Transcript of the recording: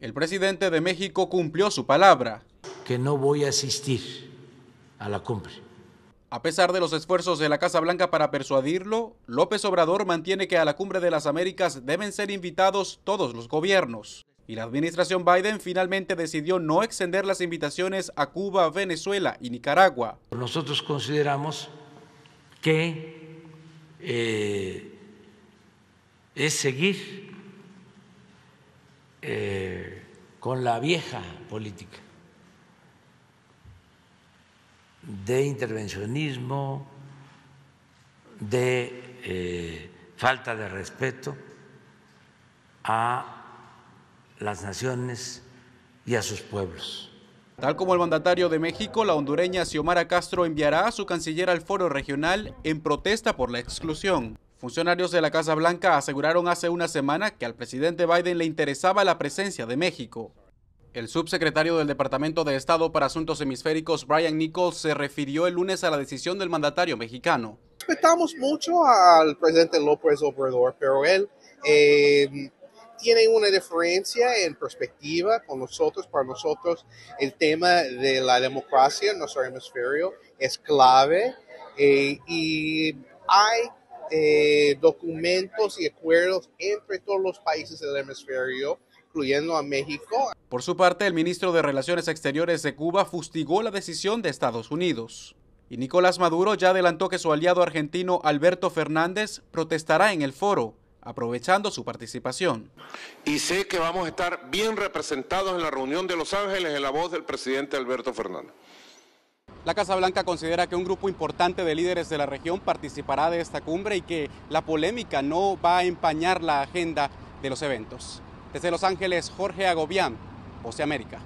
El presidente de México cumplió su palabra. Que no voy a asistir a la cumbre. A pesar de los esfuerzos de la Casa Blanca para persuadirlo, López Obrador mantiene que a la Cumbre de las Américas deben ser invitados todos los gobiernos. Y la administración Biden finalmente decidió no extender las invitaciones a Cuba, Venezuela y Nicaragua. Nosotros consideramos que eh, es seguir eh, con la vieja política de intervencionismo, de eh, falta de respeto a las naciones y a sus pueblos. Tal como el mandatario de México, la hondureña Xiomara Castro enviará a su canciller al foro regional en protesta por la exclusión. Funcionarios de la Casa Blanca aseguraron hace una semana que al presidente Biden le interesaba la presencia de México. El subsecretario del Departamento de Estado para Asuntos Hemisféricos, Brian Nichols, se refirió el lunes a la decisión del mandatario mexicano. Respetamos mucho al presidente López Obrador, pero él eh, tiene una diferencia en perspectiva con nosotros. Para nosotros el tema de la democracia en nuestro hemisferio es clave eh, y hay eh, documentos y acuerdos entre todos los países del hemisferio incluyendo a México. Por su parte, el ministro de Relaciones Exteriores de Cuba fustigó la decisión de Estados Unidos. Y Nicolás Maduro ya adelantó que su aliado argentino Alberto Fernández protestará en el foro, aprovechando su participación. Y sé que vamos a estar bien representados en la reunión de Los Ángeles en la voz del presidente Alberto Fernández. La Casa Blanca considera que un grupo importante de líderes de la región participará de esta cumbre y que la polémica no va a empañar la agenda de los eventos. Desde Los Ángeles, Jorge Agobián, Voce América.